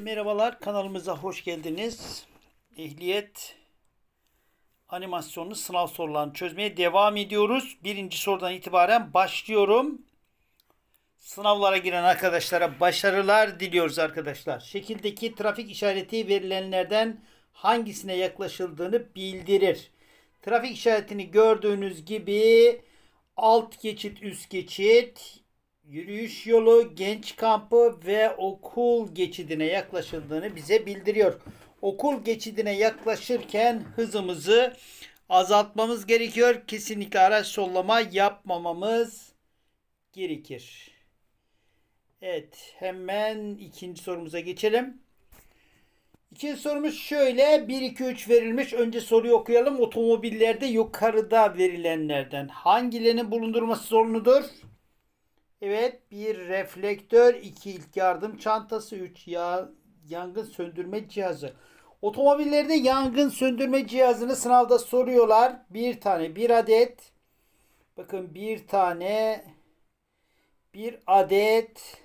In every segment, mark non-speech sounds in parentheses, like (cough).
Merhabalar kanalımıza hoş geldiniz. Ehliyet animasyonlu sınav sorularını çözmeye devam ediyoruz. Birinci sorudan itibaren başlıyorum. Sınavlara giren arkadaşlara başarılar diliyoruz arkadaşlar. Şekildeki trafik işareti verilenlerden hangisine yaklaşıldığını bildirir. Trafik işaretini gördüğünüz gibi alt geçit üst geçit yürüyüş yolu, genç kampı ve okul geçidine yaklaşıldığını bize bildiriyor. Okul geçidine yaklaşırken hızımızı azaltmamız gerekiyor. Kesinlikle araç sollama yapmamamız gerekir. Evet hemen ikinci sorumuza geçelim. İkinci sorumuz şöyle 1 2 3 verilmiş. Önce soruyu okuyalım. Otomobillerde yukarıda verilenlerden hangilerinin bulundurması zorunludur? Evet bir reflektör, iki ilk yardım çantası, üç ya, yangın söndürme cihazı. Otomobillerde yangın söndürme cihazını sınavda soruyorlar. Bir tane bir adet. Bakın bir tane bir adet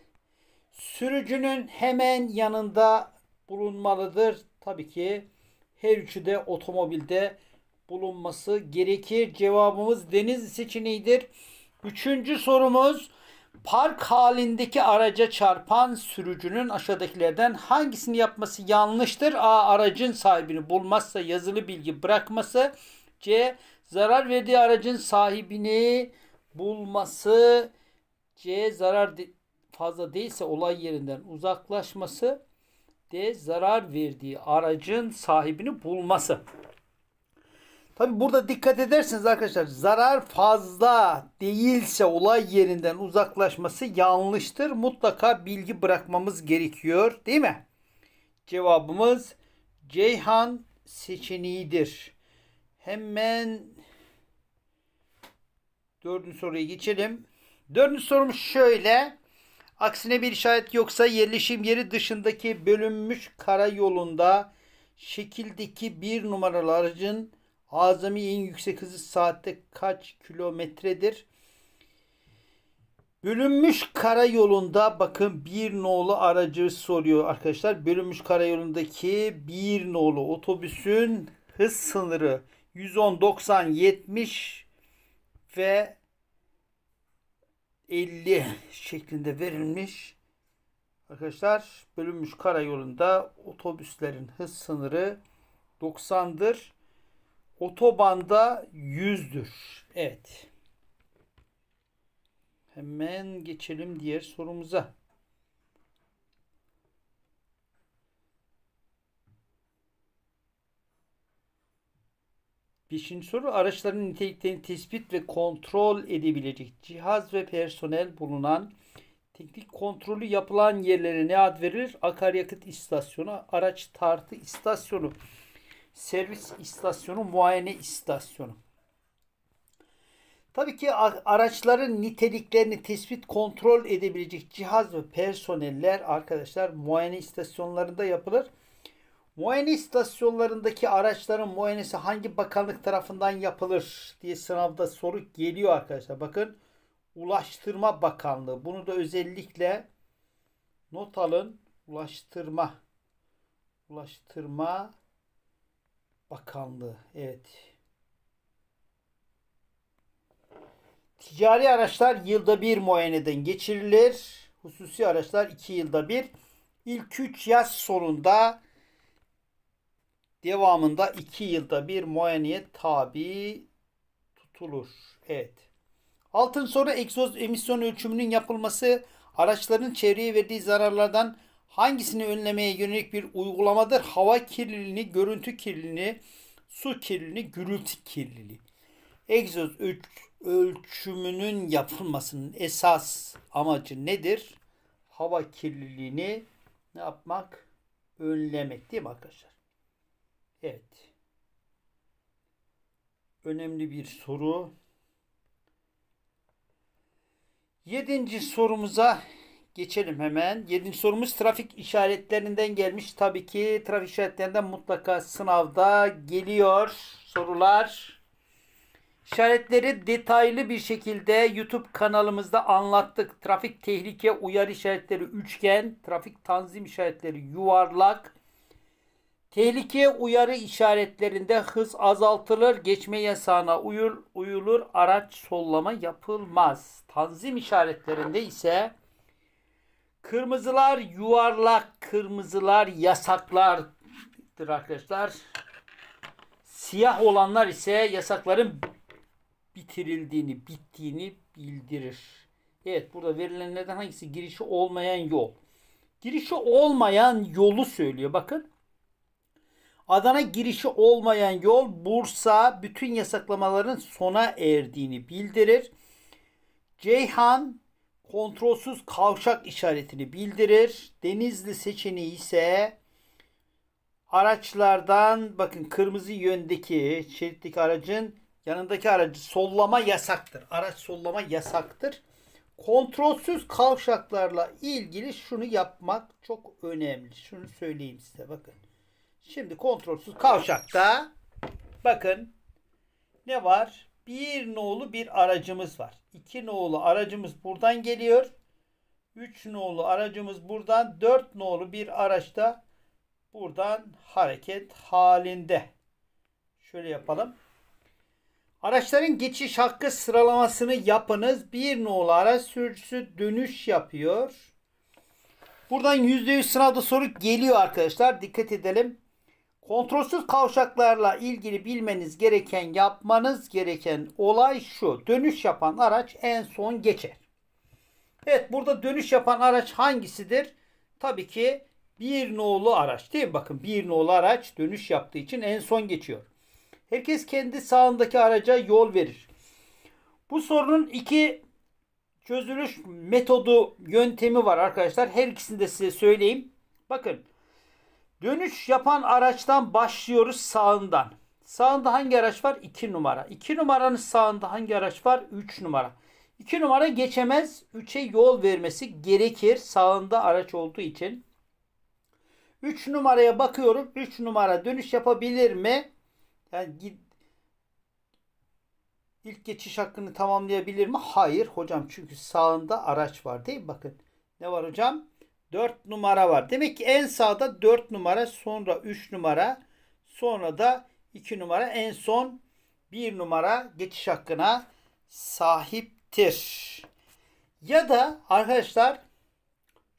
sürücünün hemen yanında bulunmalıdır. Tabii ki her üçü de otomobilde bulunması gerekir. Cevabımız deniz seçeneğidir. Üçüncü sorumuz park halindeki araca çarpan sürücünün aşağıdakilerden hangisini yapması yanlıştır? A. Aracın sahibini bulmazsa yazılı bilgi bırakması. C. Zarar verdiği aracın sahibini bulması. C. Zarar de fazla değilse olay yerinden uzaklaşması. D. Zarar verdiği aracın sahibini bulması. Tabi burada dikkat edersiniz arkadaşlar zarar fazla değilse olay yerinden uzaklaşması yanlıştır. Mutlaka bilgi bırakmamız gerekiyor değil mi? Cevabımız Ceyhan seçeneğidir. Hemen dördüncü soruya geçelim. Dördüncü sorum şöyle. Aksine bir işaret yoksa yerleşim yeri dışındaki bölünmüş karayolunda şekildeki bir numaralı aracın Azami en yüksek hızı saatte kaç kilometredir? Bölünmüş karayolunda bakın bir nolu aracı soruyor arkadaşlar. Bölünmüş karayolundaki bir nolu otobüsün hız sınırı 110, 90, 70 ve 50 şeklinde verilmiş. Arkadaşlar bölünmüş karayolunda otobüslerin hız sınırı 90'dır. Otobanda yüzdür. Evet. Hemen geçelim diğer sorumuza. Beşinci soru araçların niteliklerini tespit ve kontrol edebilecek cihaz ve personel bulunan teknik kontrolü yapılan yerlere ne ad verilir? Akaryakıt istasyonu, araç tartı istasyonu servis istasyonu, muayene istasyonu. Tabii ki araçların niteliklerini tespit kontrol edebilecek cihaz ve personeller arkadaşlar muayene istasyonlarında yapılır. Muayene istasyonlarındaki araçların muayenesi hangi bakanlık tarafından yapılır diye sınavda soru geliyor arkadaşlar. Bakın Ulaştırma Bakanlığı. Bunu da özellikle not alın. Ulaştırma Ulaştırma Bakanlığı. Evet. Ticari araçlar yılda bir muayeneden geçirilir. Hususi araçlar iki yılda bir. İlk üç yaz sonunda devamında iki yılda bir muayeneye tabi tutulur. Evet. Altın sonra egzoz emisyon ölçümünün yapılması araçların çevreye verdiği zararlardan hangisini önlemeye yönelik bir uygulamadır? Hava kirliliğini, görüntü kirliliğini, su kirliliğini, gürültü kirliliği. Egzoz ölçümünün yapılmasının esas amacı nedir? Hava kirliliğini ne yapmak? Önlemek değil mi arkadaşlar? Evet. Önemli bir soru. Yedinci sorumuza Geçelim hemen. Yedinci sorumuz trafik işaretlerinden gelmiş. Tabii ki trafik işaretlerinden mutlaka sınavda geliyor sorular. İşaretleri detaylı bir şekilde YouTube kanalımızda anlattık. Trafik tehlike uyarı işaretleri üçgen, trafik tanzim işaretleri yuvarlak. Tehlike uyarı işaretlerinde hız azaltılır, geçme yasağına uyur, uyulur, araç sollama yapılmaz. Tanzim işaretlerinde ise Kırmızılar yuvarlak, kırmızılar yasaklardır arkadaşlar. Siyah olanlar ise yasakların bitirildiğini, bittiğini bildirir. Evet burada verilen neden hangisi girişi olmayan yol? Girişi olmayan yolu söylüyor bakın. Adana girişi olmayan yol Bursa bütün yasaklamaların sona erdiğini bildirir. Ceyhan kontrolsüz kavşak işaretini bildirir. Denizli seçeneği ise araçlardan bakın kırmızı yöndeki şeritteki aracın yanındaki aracı sollama yasaktır. Araç sollama yasaktır. Kontrolsüz kavşaklarla ilgili şunu yapmak çok önemli. Şunu söyleyeyim size bakın. Şimdi kontrolsüz kavşakta bakın ne var? Bir nolu bir aracımız var. İki nolu aracımız buradan geliyor. Üç nolu aracımız buradan. dört nolu bir araçta buradan hareket halinde. Şöyle yapalım. Araçların geçiş hakkı sıralamasını yapınız. Bir nolu araç sürücüsü dönüş yapıyor. Buradan %100 sınavda soru geliyor arkadaşlar. Dikkat edelim. Kontrolsüz kavşaklarla ilgili bilmeniz gereken, yapmanız gereken olay şu. Dönüş yapan araç en son geçer. Evet burada dönüş yapan araç hangisidir? Tabii ki bir nolu araç değil mi? Bakın bir nolu araç dönüş yaptığı için en son geçiyor. Herkes kendi sağındaki araca yol verir. Bu sorunun iki çözülüş metodu yöntemi var arkadaşlar. Her ikisini de size söyleyeyim. Bakın Dönüş yapan araçtan başlıyoruz sağından. Sağında hangi araç var? 2 numara. 2 numaranın sağında hangi araç var? 3 numara. 2 numara geçemez. 3'e yol vermesi gerekir. Sağında araç olduğu için. 3 numaraya bakıyorum. 3 numara dönüş yapabilir mi? Yani git ilk geçiş hakkını tamamlayabilir mi? Hayır hocam çünkü sağında araç var değil mi? Bakın ne var hocam? 4 numara var. Demek ki en sağda 4 numara, sonra 3 numara, sonra da 2 numara, en son 1 numara geçiş hakkına sahiptir. Ya da arkadaşlar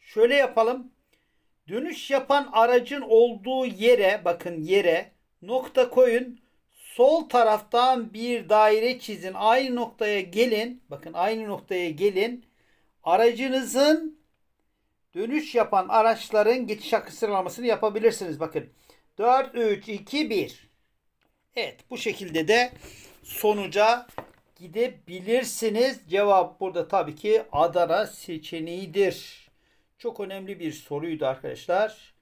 şöyle yapalım. Dönüş yapan aracın olduğu yere bakın yere nokta koyun. Sol taraftan bir daire çizin. Aynı noktaya gelin. Bakın aynı noktaya gelin. Aracınızın dönüş yapan araçların geçiş hakkı sıralamasını yapabilirsiniz. Bakın 4, 3, 2, 1. Evet bu şekilde de sonuca gidebilirsiniz. Cevap burada tabii ki Adana seçeneğidir. Çok önemli bir soruydu arkadaşlar.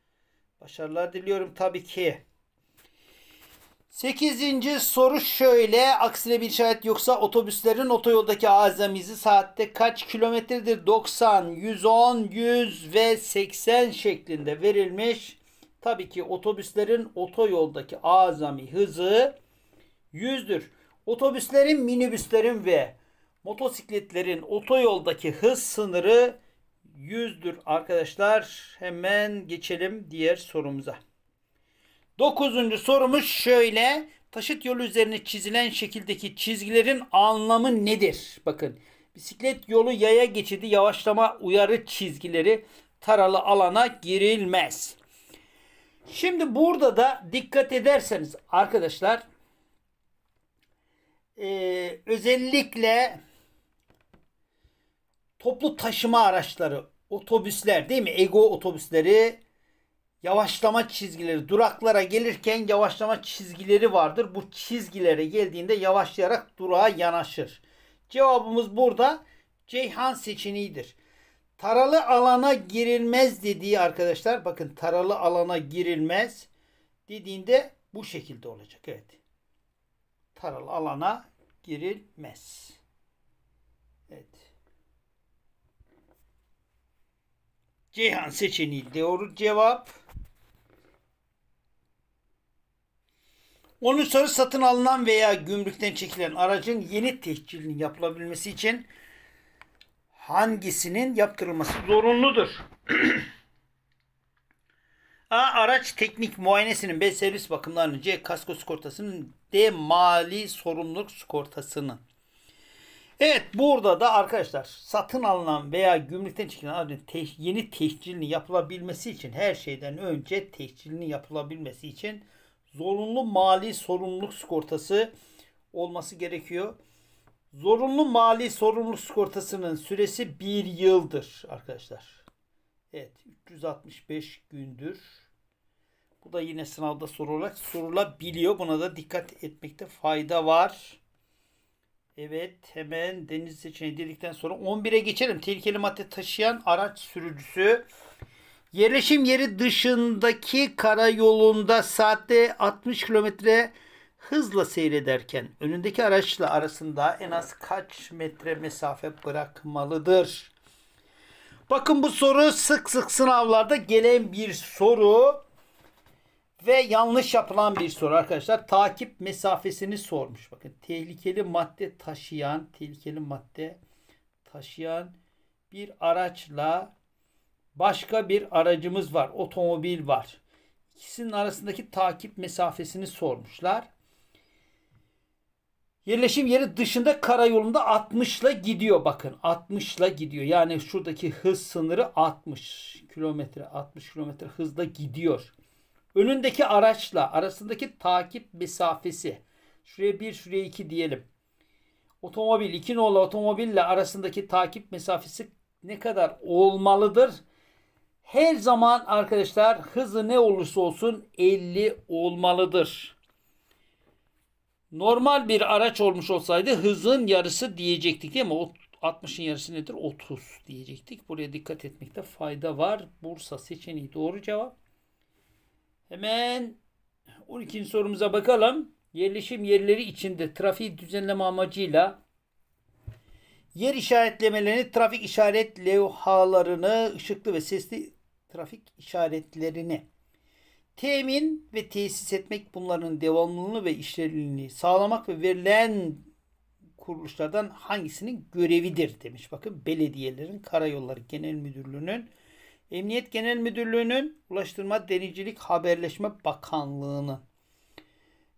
Başarılar diliyorum tabii ki. Sekizinci soru şöyle. Aksine bir işaret yoksa otobüslerin otoyoldaki azamizi saatte kaç kilometredir? 90, 110, 100 ve 80 şeklinde verilmiş. Tabii ki otobüslerin otoyoldaki azami hızı 100'dür. Otobüslerin, minibüslerin ve motosikletlerin otoyoldaki hız sınırı 100'dür arkadaşlar. Hemen geçelim diğer sorumuza. Dokuzuncu sorumuz şöyle. Taşıt yolu üzerine çizilen şekildeki çizgilerin anlamı nedir? Bakın bisiklet yolu yaya geçidi yavaşlama uyarı çizgileri taralı alana girilmez. Şimdi burada da dikkat ederseniz arkadaşlar e, özellikle toplu taşıma araçları otobüsler değil mi? Ego otobüsleri yavaşlama çizgileri duraklara gelirken yavaşlama çizgileri vardır. Bu çizgilere geldiğinde yavaşlayarak durağa yanaşır. Cevabımız burada Ceyhan seçeneğidir. Taralı alana girilmez dediği arkadaşlar bakın taralı alana girilmez dediğinde bu şekilde olacak. Evet. Taralı alana girilmez. Evet. Ceyhan seçeneği doğru cevap. Onun sonra satın alınan veya gümrükten çekilen aracın yeni tehcilinin yapılabilmesi için hangisinin yaptırılması zorunludur? (clears throat) A. Araç teknik muayenesinin B. Servis bakımlarının C. Kasko sigortasının D. Mali sorumluluk sigortasının Evet burada da arkadaşlar satın alınan veya gümrükten çekilen aracın yeni tehcilini yapılabilmesi için her şeyden önce tehcilini yapılabilmesi için zorunlu mali sorumluluk sigortası olması gerekiyor. Zorunlu mali sorumluluk sigortasının süresi bir yıldır arkadaşlar. Evet 365 gündür. Bu da yine sınavda sorularak sorulabiliyor. Buna da dikkat etmekte fayda var. Evet hemen deniz seçeneği dedikten sonra 11'e geçelim. Tehlikeli madde taşıyan araç sürücüsü Yerleşim yeri dışındaki karayolunda saatte 60 kilometre hızla seyrederken önündeki araçla arasında en az kaç metre mesafe bırakmalıdır? Bakın bu soru sık sık sınavlarda gelen bir soru ve yanlış yapılan bir soru arkadaşlar. Takip mesafesini sormuş. Bakın tehlikeli madde taşıyan, tehlikeli madde taşıyan bir araçla başka bir aracımız var. Otomobil var. İkisinin arasındaki takip mesafesini sormuşlar. Yerleşim yeri dışında karayolunda 60 ile gidiyor bakın. 60 ile gidiyor. Yani şuradaki hız sınırı 60 kilometre 60 kilometre hızla gidiyor. Önündeki araçla arasındaki takip mesafesi. Şuraya 1 şuraya 2 diyelim. Otomobil 2 nolu otomobille arasındaki takip mesafesi ne kadar olmalıdır? Her zaman arkadaşlar hızı ne olursa olsun 50 olmalıdır. Normal bir araç olmuş olsaydı hızın yarısı diyecektik değil mi? 60'ın yarısı nedir? 30 diyecektik. Buraya dikkat etmekte fayda var. Bursa seçeneği doğru cevap. Hemen 12. sorumuza bakalım. Yerleşim yerleri içinde trafiği düzenleme amacıyla yer işaretlemelerini, trafik işaret levhalarını ışıklı ve sesli trafik işaretlerini temin ve tesis etmek bunların devamlılığını ve işlevliliğini sağlamak ve verilen kuruluşlardan hangisinin görevidir demiş. Bakın belediyelerin, karayolları genel müdürlüğünün, Emniyet Genel Müdürlüğü'nün, Ulaştırma Denizcilik Haberleşme Bakanlığı'nın.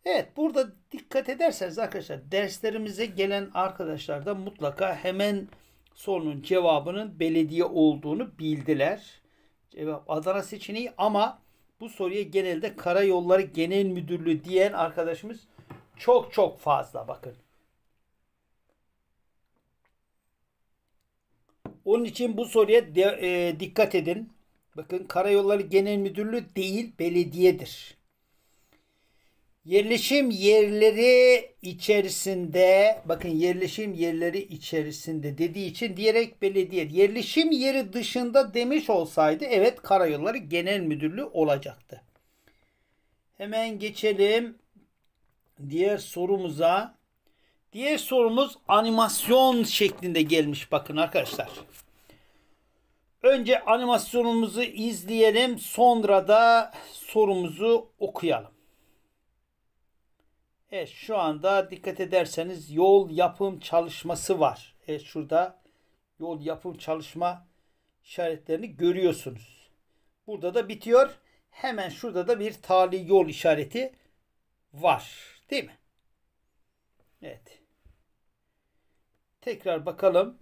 Evet burada dikkat ederseniz arkadaşlar derslerimize gelen arkadaşlar da mutlaka hemen sorunun cevabının belediye olduğunu bildiler. Cevap Adana seçeneği ama bu soruya genelde Karayolları Genel Müdürlüğü diyen arkadaşımız çok çok fazla bakın. Onun için bu soruya de, e, dikkat edin. Bakın Karayolları Genel Müdürlüğü değil belediyedir. Yerleşim yerleri içerisinde bakın yerleşim yerleri içerisinde dediği için diyerek belediye yerleşim yeri dışında demiş olsaydı evet Karayolları Genel Müdürlüğü olacaktı. Hemen geçelim diğer sorumuza. Diğer sorumuz animasyon şeklinde gelmiş bakın arkadaşlar. Önce animasyonumuzu izleyelim sonra da sorumuzu okuyalım. Evet şu anda dikkat ederseniz yol yapım çalışması var. Evet şurada yol yapım çalışma işaretlerini görüyorsunuz. Burada da bitiyor. Hemen şurada da bir tali yol işareti var. Değil mi? Evet. Tekrar bakalım.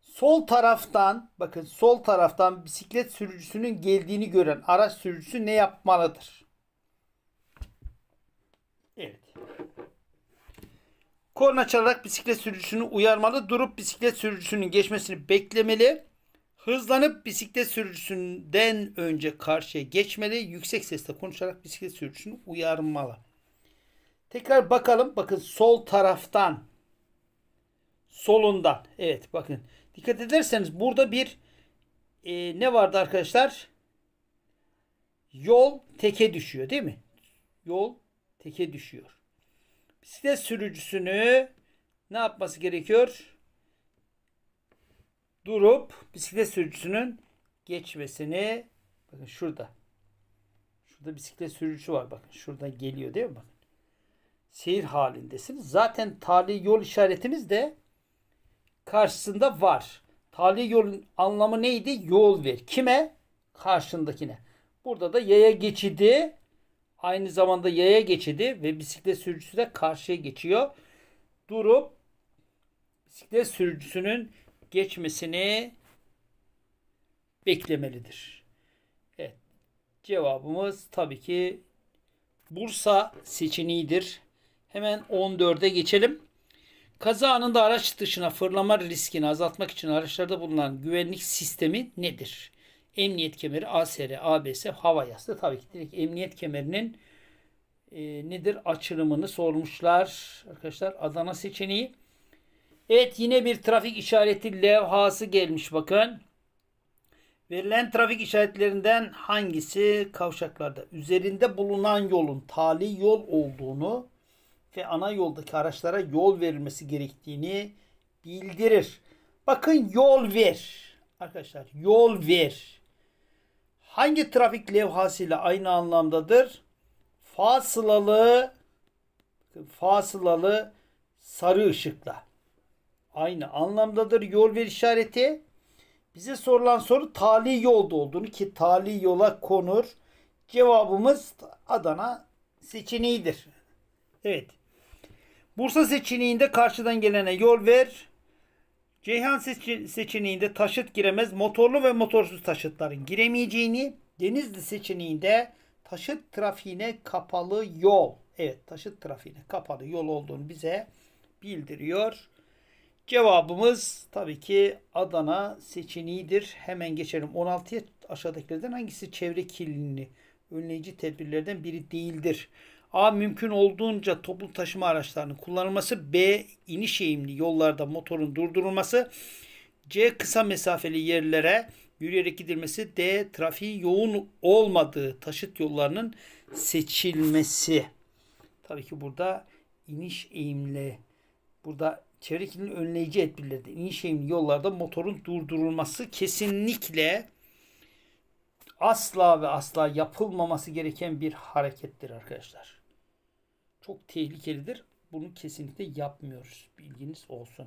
Sol taraftan bakın sol taraftan bisiklet sürücüsünün geldiğini gören araç sürücüsü ne yapmalıdır? Evet. Korna çalarak bisiklet sürücüsünü uyarmalı. Durup bisiklet sürücüsünün geçmesini beklemeli. Hızlanıp bisiklet sürücüsünden önce karşıya geçmeli. Yüksek sesle konuşarak bisiklet sürücüsünü uyarmalı. Tekrar bakalım. Bakın sol taraftan. Solundan. Evet bakın. Dikkat ederseniz burada bir e, ne vardı arkadaşlar? Yol teke düşüyor değil mi? Yol teke düşüyor. Bisiklet sürücüsünü ne yapması gerekiyor? Durup bisiklet sürücüsünün geçmesini bakın şurada. Şurada bisiklet sürücüsü var bakın. Şuradan geliyor değil mi bakın? Seyir halindesiniz. Zaten tali yol işaretimiz de karşısında var. Tali yolun anlamı neydi? Yol ver. Kime? Karşındakine. Burada da yaya geçidi Aynı zamanda yaya geçidi ve bisiklet sürücüsü de karşıya geçiyor. Durup bisiklet sürücüsünün geçmesini beklemelidir. Evet. Cevabımız tabii ki Bursa seçeneğidir. Hemen 14'e geçelim. Kaza anında araç dışına fırlama riskini azaltmak için araçlarda bulunan güvenlik sistemi nedir? Emniyet kemeri ASR, ABS, hava yastığı tabii ki direkt emniyet kemerinin e, nedir açılımını sormuşlar. Arkadaşlar Adana seçeneği. Evet yine bir trafik işareti levhası gelmiş bakın. Verilen trafik işaretlerinden hangisi kavşaklarda üzerinde bulunan yolun tali yol olduğunu ve ana yoldaki araçlara yol verilmesi gerektiğini bildirir. Bakın yol ver. Arkadaşlar yol ver hangi trafik levhasıyla aynı anlamdadır? Fasılalı fasılalı sarı ışıkla. Aynı anlamdadır yol ver işareti. Bize sorulan soru tali yolda olduğunu ki tali yola konur. Cevabımız Adana seçeneğidir. Evet. Bursa seçeneğinde karşıdan gelene yol ver. Ceyhan seçeneğinde taşıt giremez. Motorlu ve motorsuz taşıtların giremeyeceğini, Denizli seçeneğinde taşıt trafiğine kapalı yol. Evet, taşıt trafiğine kapalı yol olduğunu bize bildiriyor. Cevabımız tabii ki Adana seçeneğidir. Hemen geçelim 16'ya aşağıdakilerden hangisi çevre kirliliğini önleyici tedbirlerden biri değildir? A. Mümkün olduğunca toplu taşıma araçlarının kullanılması. B. iniş eğimli yollarda motorun durdurulması. C. Kısa mesafeli yerlere yürüyerek gidilmesi. D. Trafiği yoğun olmadığı taşıt yollarının seçilmesi. Tabii ki burada iniş eğimli. Burada çevre kirliliğini önleyici etkileri iniş eğimli yollarda motorun durdurulması kesinlikle asla ve asla yapılmaması gereken bir harekettir arkadaşlar çok tehlikelidir. Bunu kesinlikle yapmıyoruz. Bilginiz olsun.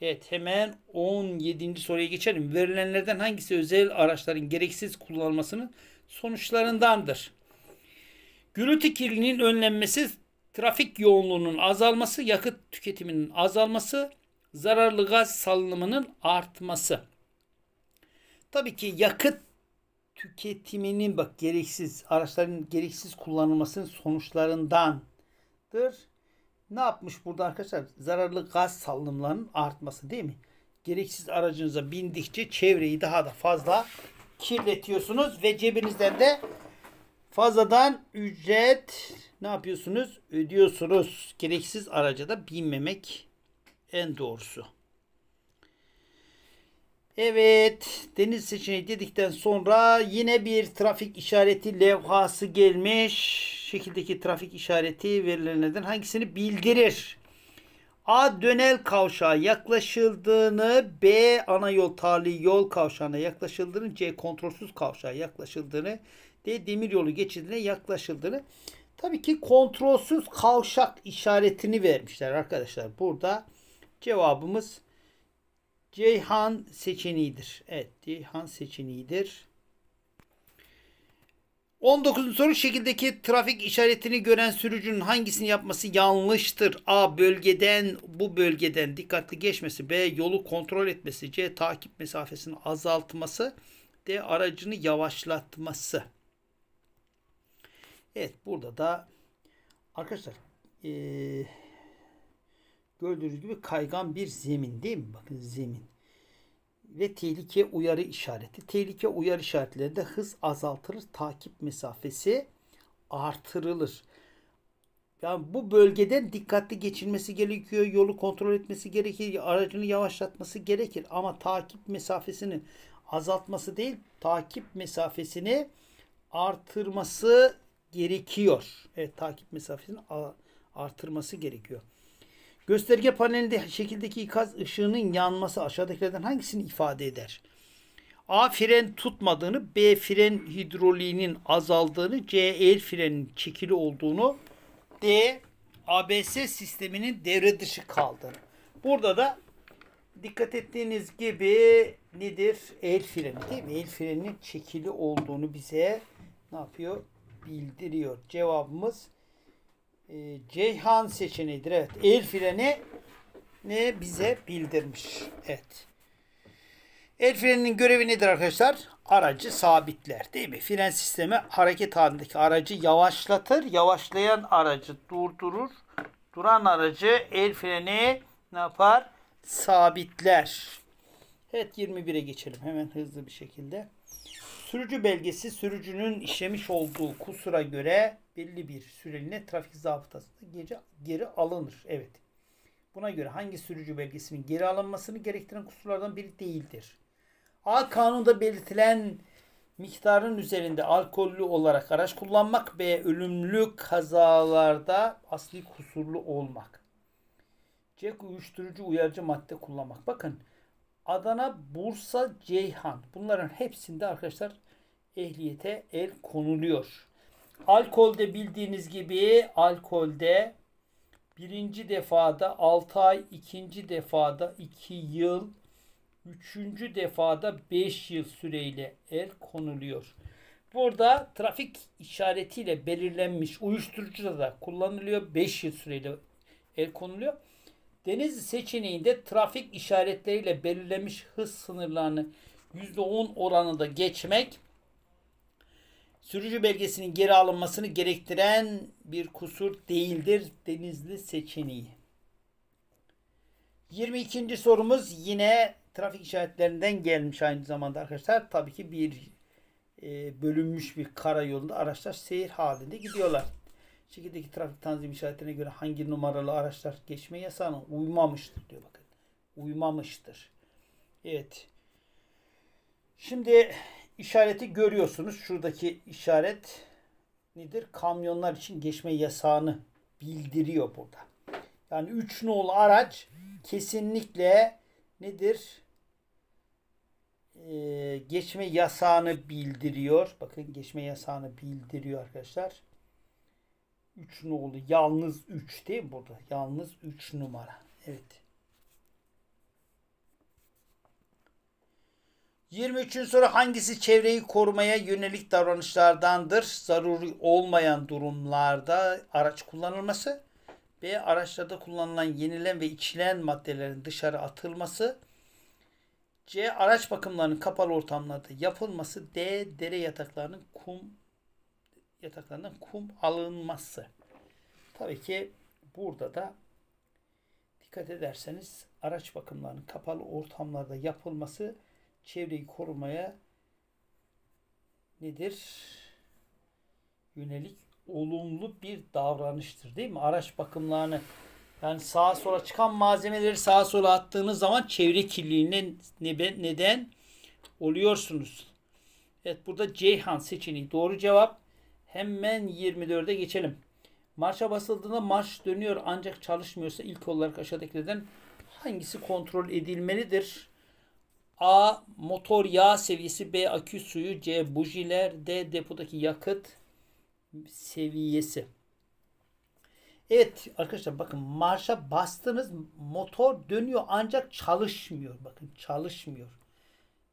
Evet hemen 17. soruya geçelim. Verilenlerden hangisi özel araçların gereksiz kullanılmasının sonuçlarındandır? Gürültü kirliliğinin önlenmesi, trafik yoğunluğunun azalması, yakıt tüketiminin azalması, zararlı gaz salınımının artması. Tabii ki yakıt tüketiminin bak gereksiz araçların gereksiz kullanılmasının sonuçlarındandır. Ne yapmış burada arkadaşlar? Zararlı gaz salınımlarının artması değil mi? Gereksiz aracınıza bindikçe çevreyi daha da fazla kirletiyorsunuz ve cebinizden de fazladan ücret ne yapıyorsunuz? Ödüyorsunuz. Gereksiz araca da binmemek en doğrusu. Evet deniz seçeneği dedikten sonra yine bir trafik işareti levhası gelmiş. Şekildeki trafik işareti verilenlerden hangisini bildirir? A dönel kavşağa yaklaşıldığını, B ana yol tali yol kavşağına yaklaşıldığını, C kontrolsüz kavşağa yaklaşıldığını, D demiryolu geçidine yaklaşıldığını. Tabii ki kontrolsüz kavşak işaretini vermişler arkadaşlar. Burada cevabımız Ceyhan seçeneğidir. Evet Ceyhan seçeneğidir. 19. soru şekildeki trafik işaretini gören sürücünün hangisini yapması yanlıştır? A. Bölgeden bu bölgeden dikkatli geçmesi. B. Yolu kontrol etmesi. C. Takip mesafesini azaltması. D. Aracını yavaşlatması. Evet burada da arkadaşlar ee, Gördüğünüz gibi kaygan bir zemin değil mi? Bakın zemin. Ve tehlike uyarı işareti. Tehlike uyarı işaretlerinde hız azaltılır, takip mesafesi artırılır. Yani bu bölgeden dikkatli geçilmesi gerekiyor. Yolu kontrol etmesi gerekir. Aracını yavaşlatması gerekir. Ama takip mesafesini azaltması değil, takip mesafesini artırması gerekiyor. Evet, takip mesafesini artırması gerekiyor. Gösterge panelinde şekildeki ikaz ışığının yanması aşağıdakilerden hangisini ifade eder? A fren tutmadığını, B fren hidroliğinin azaldığını, C el frenin çekili olduğunu, D ABS sisteminin devre dışı kaldığını. Burada da dikkat ettiğiniz gibi nedir? El freni değil mi? El freninin çekili olduğunu bize ne yapıyor? Bildiriyor. Cevabımız e, Ceyhan seçeneğidir. Evet. El freni ne bize bildirmiş. Evet. El freninin görevi nedir arkadaşlar? Aracı sabitler değil mi? Fren sistemi hareket halindeki aracı yavaşlatır. Yavaşlayan aracı durdurur. Duran aracı el freni ne yapar? Sabitler. Evet 21'e geçelim hemen hızlı bir şekilde. Sürücü belgesi sürücünün işlemiş olduğu kusura göre belli bir süreliğine trafik zabıtasında geri, geri alınır. Evet. Buna göre hangi sürücü belgesinin geri alınmasını gerektiren kusurlardan biri değildir. A kanunda belirtilen miktarın üzerinde alkollü olarak araç kullanmak ve ölümlü kazalarda asli kusurlu olmak. C uyuşturucu uyarıcı madde kullanmak. Bakın Adana, Bursa, Ceyhan bunların hepsinde arkadaşlar ehliyete el konuluyor. Alkolde bildiğiniz gibi alkolde birinci defada 6 ay, ikinci defada 2 yıl, üçüncü defada 5 yıl süreyle el konuluyor. Burada trafik işaretiyle belirlenmiş uyuşturucuda da kullanılıyor. 5 yıl süreyle el konuluyor. Deniz seçeneğinde trafik işaretleriyle belirlenmiş hız sınırlarını %10 oranında geçmek sürücü belgesinin geri alınmasını gerektiren bir kusur değildir. Denizli seçeneği. 22. sorumuz yine trafik işaretlerinden gelmiş aynı zamanda arkadaşlar. Tabii ki bir e, bölünmüş bir karayolunda araçlar seyir halinde gidiyorlar. Şekildeki trafik tanzim işaretine göre hangi numaralı araçlar geçme yasağına uymamıştır diyor bakın. Uymamıştır. Evet. Şimdi İşareti görüyorsunuz. Şuradaki işaret nedir? Kamyonlar için geçme yasağını bildiriyor burada. Yani 3 nol araç kesinlikle nedir? Ee, geçme yasağını bildiriyor. Bakın geçme yasağını bildiriyor arkadaşlar. 3 nolu yalnız 3 değil mi burada? Yalnız 3 numara. Evet. 23. soru hangisi çevreyi korumaya yönelik davranışlardandır? Zaruri olmayan durumlarda araç kullanılması B. Araçlarda kullanılan yenilen ve içilen maddelerin dışarı atılması C. Araç bakımlarının kapalı ortamlarda yapılması D. Dere yataklarının kum yataklarından kum alınması. Tabii ki burada da dikkat ederseniz araç bakımlarının kapalı ortamlarda yapılması çevreyi korumaya nedir? Yönelik olumlu bir davranıştır değil mi? Araç bakımlarını yani sağa sola çıkan malzemeleri sağa sola attığınız zaman çevre kirliliğine neden oluyorsunuz? Evet burada Ceyhan seçeneği doğru cevap. Hemen 24'e geçelim. Marşa basıldığında marş dönüyor ancak çalışmıyorsa ilk olarak aşağıdakilerden hangisi kontrol edilmelidir? A. Motor yağ seviyesi. B. Akü suyu. C. Bujiler. D. Depodaki yakıt seviyesi. Evet arkadaşlar bakın marşa bastınız motor dönüyor ancak çalışmıyor. Bakın çalışmıyor.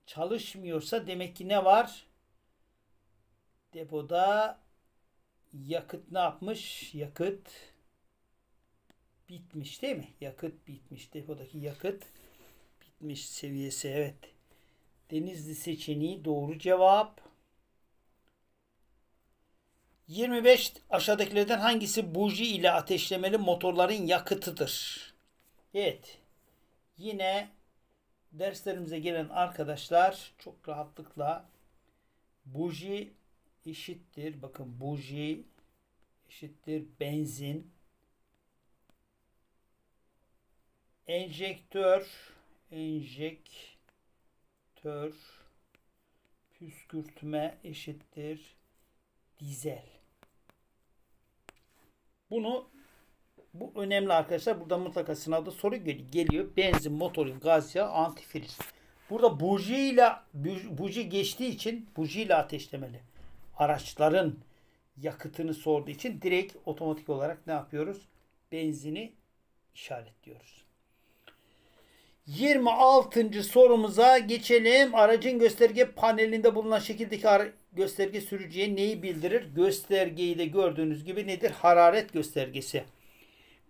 Çalışmıyorsa demek ki ne var? Depoda yakıt ne yapmış? Yakıt bitmiş değil mi? Yakıt bitmiş. Depodaki yakıt 70 seviyesi evet. Denizli seçeneği doğru cevap. 25 aşağıdakilerden hangisi buji ile ateşlemeli motorların yakıtıdır? Evet. Yine derslerimize gelen arkadaşlar çok rahatlıkla buji eşittir. Bakın buji eşittir benzin. Enjektör enjektör püskürtme eşittir dizel. Bunu bu önemli arkadaşlar. Burada mutlaka sınavda soru geliyor. Benzin, motorin, gaz ya antifriz. Burada buji ile buji geçtiği için buji ile ateşlemeli. Araçların yakıtını sorduğu için direkt otomatik olarak ne yapıyoruz? Benzini işaretliyoruz. 26. sorumuza geçelim. Aracın gösterge panelinde bulunan şekildeki gösterge sürücüye neyi bildirir? Göstergeyi de gördüğünüz gibi nedir? Hararet göstergesi.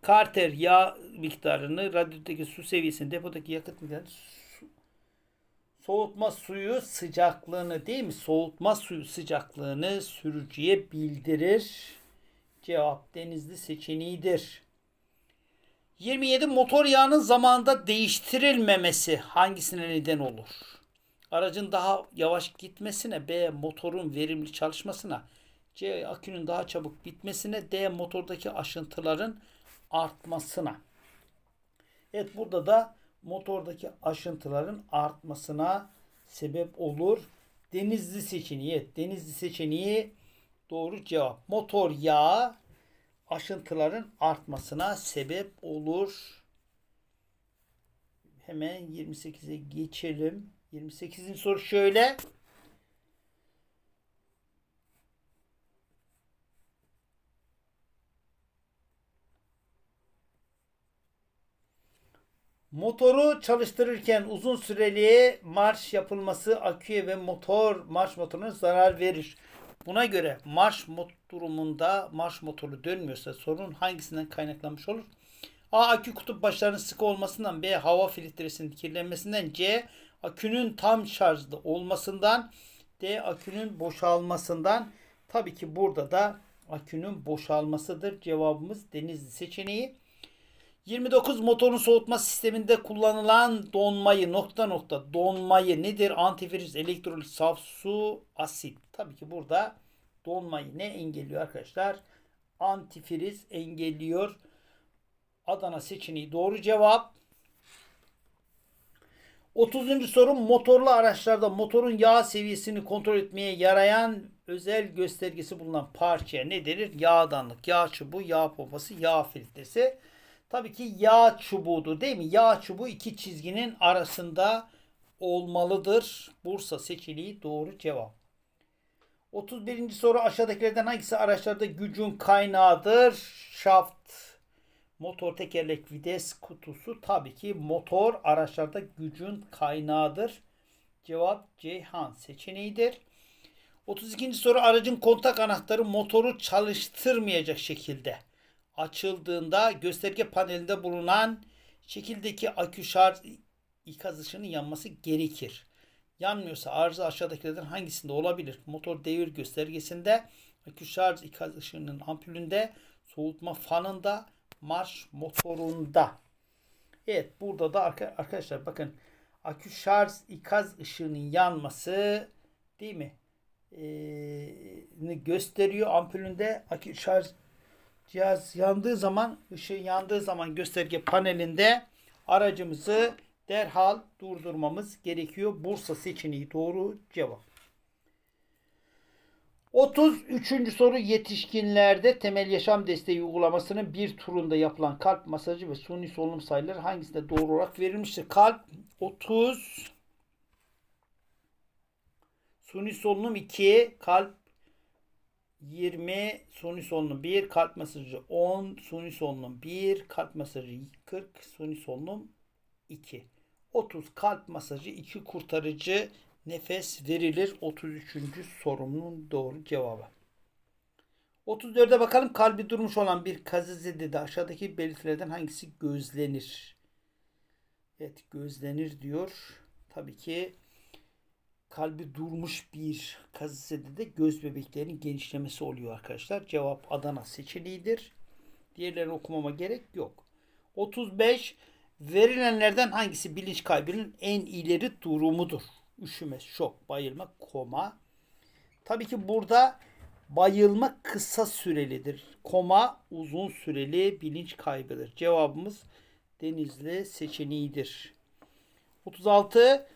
Karter yağ miktarını, radyodaki su seviyesini, depodaki yakıt miktarını, su, soğutma suyu sıcaklığını değil mi? Soğutma suyu sıcaklığını sürücüye bildirir. Cevap denizli seçeneğidir. 27 motor yağının zamanında değiştirilmemesi hangisine neden olur? Aracın daha yavaş gitmesine, B motorun verimli çalışmasına, C akünün daha çabuk bitmesine, D motordaki aşıntıların artmasına. Evet burada da motordaki aşıntıların artmasına sebep olur. Denizli seçeneği. Evet, denizli seçeneği doğru cevap. Motor yağı aşıntıların artmasına sebep olur. Hemen 28'e geçelim. 28'in soru şöyle. Motoru çalıştırırken uzun süreli marş yapılması aküye ve motor marş motoruna zarar verir. Buna göre marş mod durumunda marş motoru dönmüyorsa sorun hangisinden kaynaklanmış olur? A. Akü kutup başlarının sıkı olmasından B. Hava filtresinin kirlenmesinden C. Akünün tam şarjlı olmasından D. Akünün boşalmasından Tabii ki burada da akünün boşalmasıdır. Cevabımız Denizli seçeneği. 29 motorun soğutma sisteminde kullanılan donmayı nokta nokta donmayı nedir? Antifriz, elektrolit, saf su, asit. Tabii ki burada donmayı ne engelliyor arkadaşlar? Antifriz engelliyor. Adana seçeneği doğru cevap. 30. soru motorlu araçlarda motorun yağ seviyesini kontrol etmeye yarayan özel göstergesi bulunan parçaya ne denir? Yağdanlık, yağ çubuğu, yağ pompası, yağ filtresi. Tabii ki yağ çubuğudu değil mi? Yağ çubuğu iki çizginin arasında olmalıdır. Bursa seçiliği doğru cevap. 31. soru aşağıdakilerden hangisi araçlarda gücün kaynağıdır? Şaft, motor tekerlek, vites kutusu tabii ki motor araçlarda gücün kaynağıdır. Cevap Ceyhan seçeneğidir. 32. soru aracın kontak anahtarı motoru çalıştırmayacak şekilde açıldığında gösterge panelinde bulunan şekildeki akü şarj ikaz ışığının yanması gerekir. Yanmıyorsa arıza aşağıdakilerden hangisinde olabilir? Motor devir göstergesinde, akü şarj ikaz ışığının ampulünde, soğutma fanında, marş motorunda. Evet burada da arkadaşlar bakın akü şarj ikaz ışığının yanması değil mi? Ee, gösteriyor ampulünde akü şarj cihaz yandığı zaman ışığın yandığı zaman gösterge panelinde aracımızı derhal durdurmamız gerekiyor. Bursa seçeneği doğru cevap. 33. soru yetişkinlerde temel yaşam desteği uygulamasının bir turunda yapılan kalp masajı ve suni solunum sayıları hangisinde doğru olarak verilmiştir? Kalp 30 suni solunum 2 kalp 20 suni solunum 1 kalp masajı 10 suni solunum 1 kalp masajı 40 suni solunum 2 30 kalp masajı 2 kurtarıcı nefes verilir 33. sorunun doğru cevabı. 34'e bakalım kalbi durmuş olan bir kazizede aşağıdaki belirtilerden hangisi gözlenir? Evet gözlenir diyor. Tabii ki kalbi durmuş bir kazisede de göz bebeklerinin genişlemesi oluyor arkadaşlar. Cevap Adana seçiliğidir. Diğerlerini okumama gerek yok. 35 verilenlerden hangisi bilinç kaybının en ileri durumudur? Üşüme, şok, bayılma, koma. Tabii ki burada bayılma kısa sürelidir. Koma uzun süreli bilinç kaybıdır. Cevabımız Denizli seçeneğidir. 36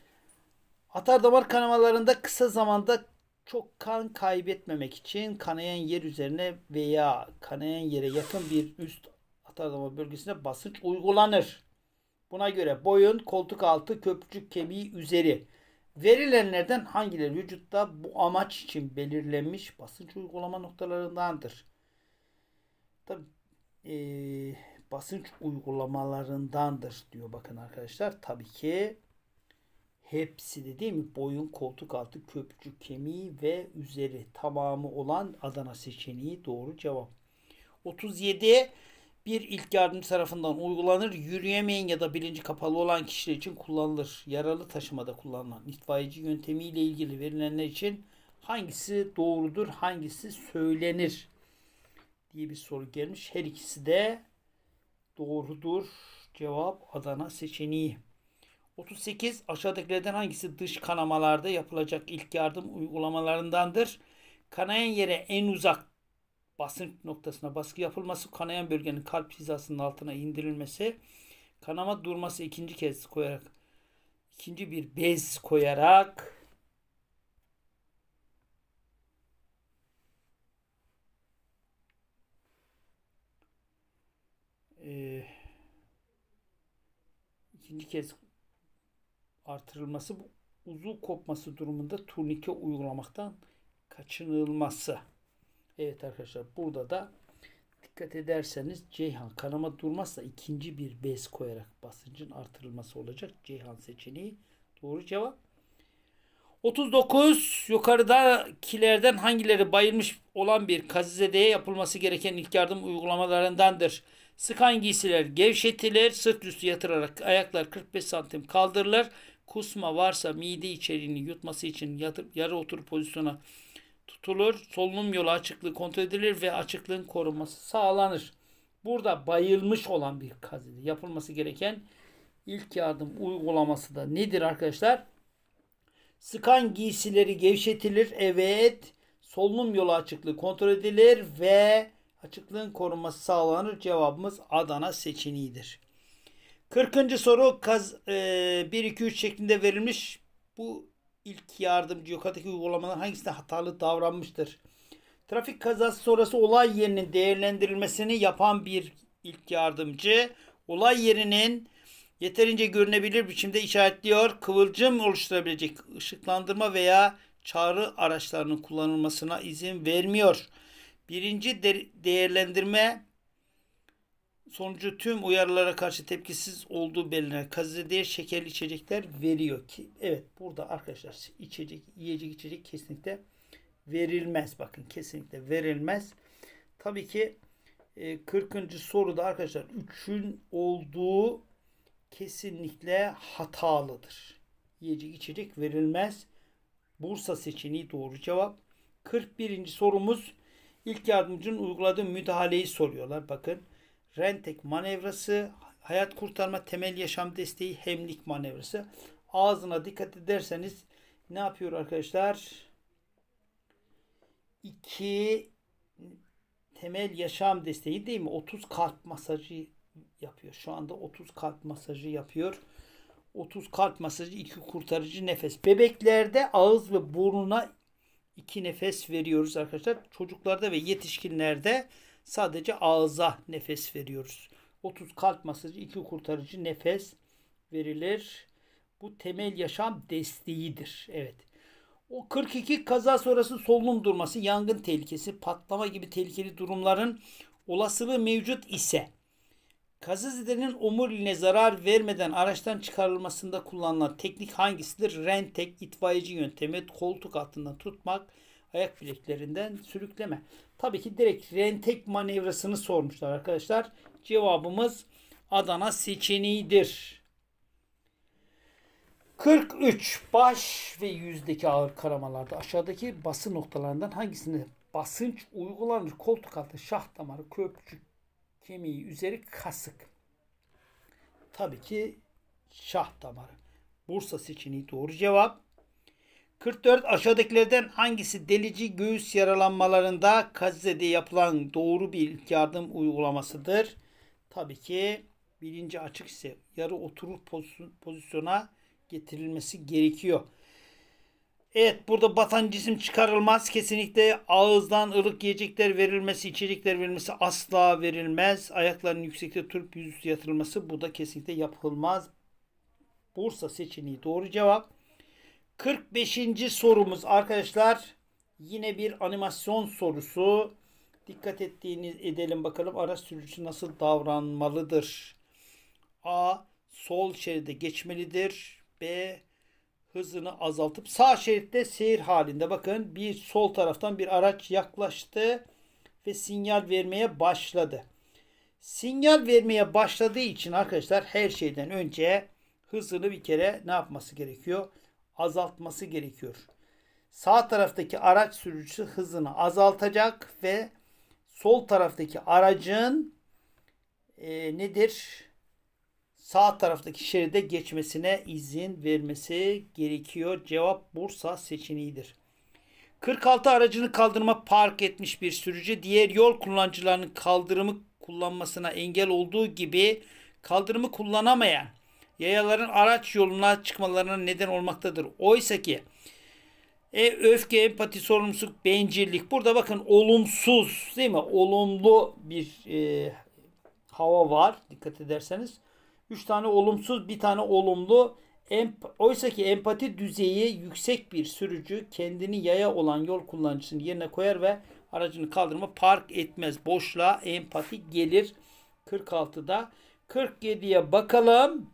Atar damar kanamalarında kısa zamanda çok kan kaybetmemek için kanayan yer üzerine veya kanayan yere yakın bir üst atardama bölgesine basınç uygulanır. Buna göre boyun, koltuk altı, köprücük kemiği üzeri verilenlerden hangileri vücutta bu amaç için belirlenmiş basınç uygulama noktalarındandır? Tabi e, basınç uygulamalarındandır diyor bakın arkadaşlar. Tabii ki hepsi de değil mi? Boyun, koltuk altı, köprücük kemiği ve üzeri tamamı olan Adana seçeneği doğru cevap. 37 bir ilk yardım tarafından uygulanır. Yürüyemeyen ya da bilinci kapalı olan kişiler için kullanılır. Yaralı taşımada kullanılan itfaiyeci yöntemiyle ilgili verilenler için hangisi doğrudur, hangisi söylenir diye bir soru gelmiş. Her ikisi de doğrudur. Cevap Adana seçeneği. 38 aşağıdakilerden hangisi dış kanamalarda yapılacak ilk yardım uygulamalarındandır? Kanayan yere en uzak basınç noktasına baskı yapılması, kanayan bölgenin kalp hizasının altına indirilmesi, kanama durması ikinci kez koyarak, ikinci bir bez koyarak e, ikinci kez artırılması bu uzuv kopması durumunda turnike uygulamaktan kaçınılması. Evet arkadaşlar burada da dikkat ederseniz Ceyhan kanama durmazsa ikinci bir bez koyarak basıncın artırılması olacak. Ceyhan seçeneği doğru cevap. 39 yukarıdakilerden hangileri bayılmış olan bir kazizedeye yapılması gereken ilk yardım uygulamalarındandır. Sıkan giysiler gevşetilir, sırt üstü yatırarak ayaklar 45 santim kaldırılır Kusma varsa mide içeriğini yutması için yatıp yarı otur pozisyona tutulur. Solunum yolu açıklığı kontrol edilir ve açıklığın korunması sağlanır. Burada bayılmış olan bir kazide yapılması gereken ilk yardım uygulaması da nedir arkadaşlar? Sıkan giysileri gevşetilir. Evet. Solunum yolu açıklığı kontrol edilir ve açıklığın korunması sağlanır. Cevabımız Adana seçeneğidir. 40. soru kaz, e, 1 2 3 şeklinde verilmiş. Bu ilk yardımcı yukarıdaki uygulamaların hangisinde hatalı davranmıştır? Trafik kazası sonrası olay yerinin değerlendirilmesini yapan bir ilk yardımcı olay yerinin yeterince görünebilir biçimde işaretliyor. Kıvılcım oluşturabilecek ışıklandırma veya çağrı araçlarının kullanılmasına izin vermiyor. Birinci de değerlendirme Sonucu tüm uyarılara karşı tepkisiz olduğu belirlenen gazeteye şekerli içecekler veriyor ki evet burada arkadaşlar içecek, yiyecek içecek kesinlikle verilmez. Bakın kesinlikle verilmez. Tabii ki 40. E, soruda arkadaşlar 3'ün olduğu kesinlikle hatalıdır. Yiyecek içecek verilmez. Bursa seçeneği doğru cevap. 41. sorumuz ilk yardımcının uyguladığı müdahaleyi soruyorlar. Bakın Rentek manevrası, hayat kurtarma temel yaşam desteği hemlik manevrası. Ağzına dikkat ederseniz ne yapıyor arkadaşlar? İki temel yaşam desteği değil mi? 30 kalp masajı yapıyor. Şu anda 30 kalp masajı yapıyor. 30 kalp masajı, iki kurtarıcı nefes. Bebeklerde ağız ve burnuna iki nefes veriyoruz arkadaşlar. Çocuklarda ve yetişkinlerde Sadece ağza nefes veriyoruz. 30 kalp masajı, 2 kurtarıcı nefes verilir. Bu temel yaşam desteğidir. Evet. O 42 kaza sonrası solunum durması, yangın tehlikesi, patlama gibi tehlikeli durumların olasılığı mevcut ise Kazızide'nin omuriline zarar vermeden araçtan çıkarılmasında kullanılan teknik hangisidir? Rentek, itfaiyeci yöntemi, koltuk altından tutmak, ayak bileklerinden sürükleme. Tabii ki direkt rentek manevrasını sormuşlar arkadaşlar. Cevabımız Adana seçeneğidir. 43 baş ve yüzdeki ağır karamalarda aşağıdaki basın noktalarından hangisinde basınç uygulanır? Koltuk altı, şah damarı, köprücük kemiği üzeri kasık. Tabii ki şah damarı. Bursa seçeneği doğru cevap. 44 aşağıdakilerden hangisi delici göğüs yaralanmalarında Gazze'de yapılan doğru bir ilk yardım uygulamasıdır? Tabii ki birinci açık ise yarı oturur pozisyona getirilmesi gerekiyor. Evet burada batan cisim çıkarılmaz. Kesinlikle ağızdan ılık yiyecekler verilmesi, içecekler verilmesi asla verilmez. Ayakların yüksekte tutup yüzüstü yatırılması bu da kesinlikle yapılmaz. Bursa seçeneği doğru cevap. 45. sorumuz arkadaşlar. Yine bir animasyon sorusu. Dikkat ettiğiniz edelim bakalım araç sürücüsü nasıl davranmalıdır? A. Sol şeride geçmelidir. B. Hızını azaltıp sağ şeritte seyir halinde. Bakın bir sol taraftan bir araç yaklaştı ve sinyal vermeye başladı. Sinyal vermeye başladığı için arkadaşlar her şeyden önce hızını bir kere ne yapması gerekiyor? azaltması gerekiyor. Sağ taraftaki araç sürücüsü hızını azaltacak ve sol taraftaki aracın e, nedir? Sağ taraftaki şeride geçmesine izin vermesi gerekiyor. Cevap Bursa seçeneğidir. 46 aracını kaldırma park etmiş bir sürücü diğer yol kullanıcılarının kaldırımı kullanmasına engel olduğu gibi kaldırımı kullanamayan yayaların araç yoluna çıkmalarına neden olmaktadır. Oysa ki e, öfke, empati, sorumsuzluk, bencillik. Burada bakın olumsuz değil mi? Olumlu bir e, hava var. Dikkat ederseniz. Üç tane olumsuz, bir tane olumlu. Emp Oysa ki empati düzeyi yüksek bir sürücü kendini yaya olan yol kullanıcısının yerine koyar ve aracını kaldırma park etmez. Boşluğa empati gelir. 46'da. 47'ye bakalım.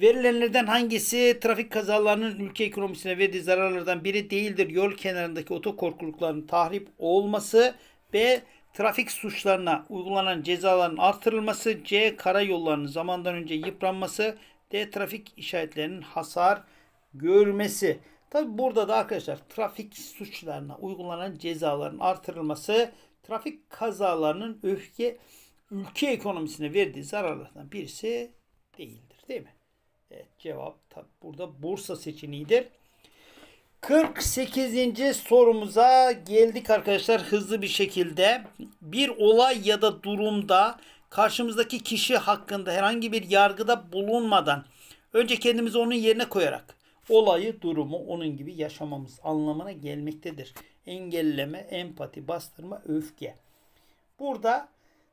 Verilenlerden hangisi trafik kazalarının ülke ekonomisine verdiği zararlardan biri değildir? Yol kenarındaki otokorkulukların tahrip olması B. trafik suçlarına uygulanan cezaların artırılması, C. Karayollarının zamandan önce yıpranması, D. Trafik işaretlerinin hasar görmesi. Tabi burada da arkadaşlar trafik suçlarına uygulanan cezaların artırılması, trafik kazalarının öfke ülke ekonomisine verdiği zararlardan birisi değildir değil mi? Evet cevap tab burada Bursa seçeneğidir. 48. sorumuza geldik arkadaşlar hızlı bir şekilde. Bir olay ya da durumda karşımızdaki kişi hakkında herhangi bir yargıda bulunmadan önce kendimizi onun yerine koyarak olayı, durumu onun gibi yaşamamız anlamına gelmektedir. Engelleme, empati, bastırma, öfke. Burada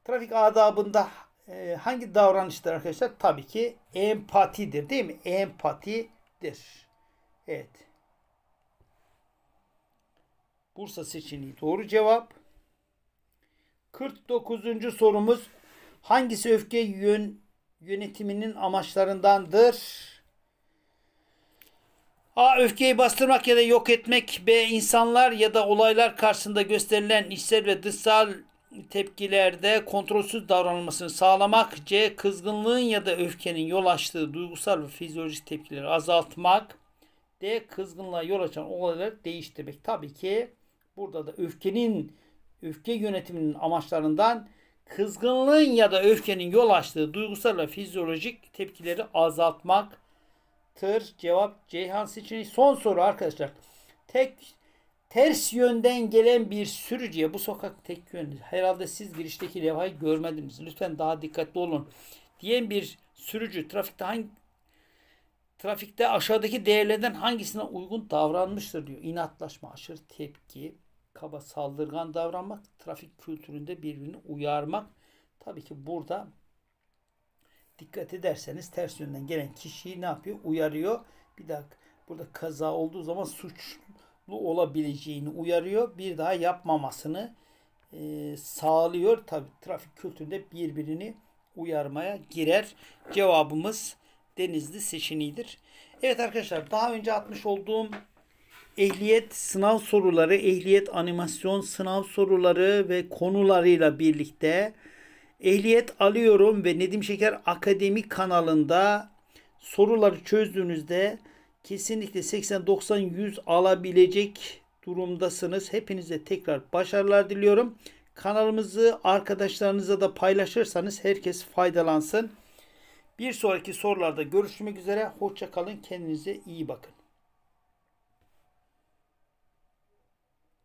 trafik adabında ee, hangi davranıştır arkadaşlar? Tabii ki empatidir değil mi? Empatidir. Evet. Bursa seçeneği doğru cevap. 49. sorumuz hangisi öfke yön, yönetiminin amaçlarındandır? A. Öfkeyi bastırmak ya da yok etmek. B. insanlar ya da olaylar karşısında gösterilen içsel ve dışsal tepkilerde kontrolsüz davranılmasını sağlamak. C. Kızgınlığın ya da öfkenin yol açtığı duygusal ve fizyolojik tepkileri azaltmak. D. Kızgınlığa yol açan olayları değiştirmek. Tabii ki burada da öfkenin, öfke yönetiminin amaçlarından kızgınlığın ya da öfkenin yol açtığı duygusal ve fizyolojik tepkileri azaltmaktır. Cevap Ceyhan seçeneği. Son soru arkadaşlar. Tek ters yönden gelen bir sürücüye bu sokak tek yönlü. Herhalde siz girişteki levhayı görmediniz. Lütfen daha dikkatli olun. Diyen bir sürücü trafikte hangi trafikte aşağıdaki değerlerden hangisine uygun davranmıştır diyor. İnatlaşma, aşırı tepki, kaba saldırgan davranmak, trafik kültüründe birbirini uyarmak. Tabii ki burada dikkat ederseniz ters yönden gelen kişiyi ne yapıyor? Uyarıyor. Bir dakika burada kaza olduğu zaman suç haklı olabileceğini uyarıyor. Bir daha yapmamasını e, sağlıyor. Tabi trafik kültüründe birbirini uyarmaya girer. Cevabımız Denizli seçeneğidir. Evet arkadaşlar daha önce atmış olduğum ehliyet sınav soruları, ehliyet animasyon sınav soruları ve konularıyla birlikte ehliyet alıyorum ve Nedim Şeker Akademi kanalında soruları çözdüğünüzde kesinlikle 80, 90, 100 alabilecek durumdasınız. Hepinize tekrar başarılar diliyorum. Kanalımızı arkadaşlarınıza da paylaşırsanız herkes faydalansın. Bir sonraki sorularda görüşmek üzere. Hoşça kalın. Kendinize iyi bakın.